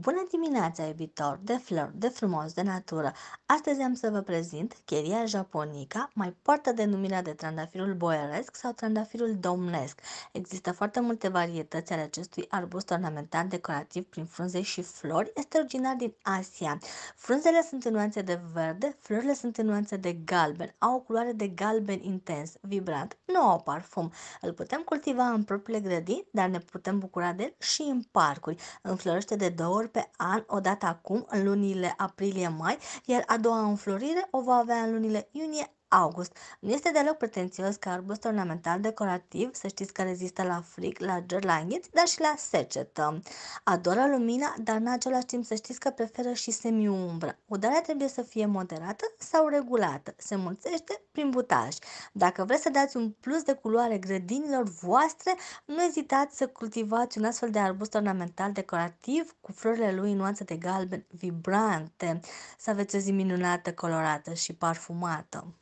Bună dimineața, iubitor, de flori, de frumos, de natură! Astăzi am să vă prezint cheria japonica, mai poartă denumirea de trandafirul boieresc sau trandafirul domnesc. Există foarte multe varietăți ale acestui arbust ornamental decorativ prin frunze și flori. Este originar din Asia. Frunzele sunt în nuanțe de verde, florile sunt în nuanțe de galben, au o culoare de galben intens, vibrant, nu au parfum. Îl putem cultiva în propriile grădini, dar ne putem bucura de el și în parcuri. Înflorește de două ori pe an, odată acum, în lunile aprilie-mai, iar a doua înflorire o va avea în lunile iunie august. Nu este deloc pretențios ca arbust ornamental decorativ, să știți că rezistă la fric, la ger, la înghiț, dar și la secetă. Adoră lumina, dar în același timp să știți că preferă și semiumbră. Udarea trebuie să fie moderată sau regulată. Se mulțește prin butaj. Dacă vreți să dați un plus de culoare grădinilor voastre, nu ezitați să cultivați un astfel de arbust ornamental decorativ cu florile lui în nuanțe de galben vibrante. Să aveți o zi minunată, colorată și parfumată.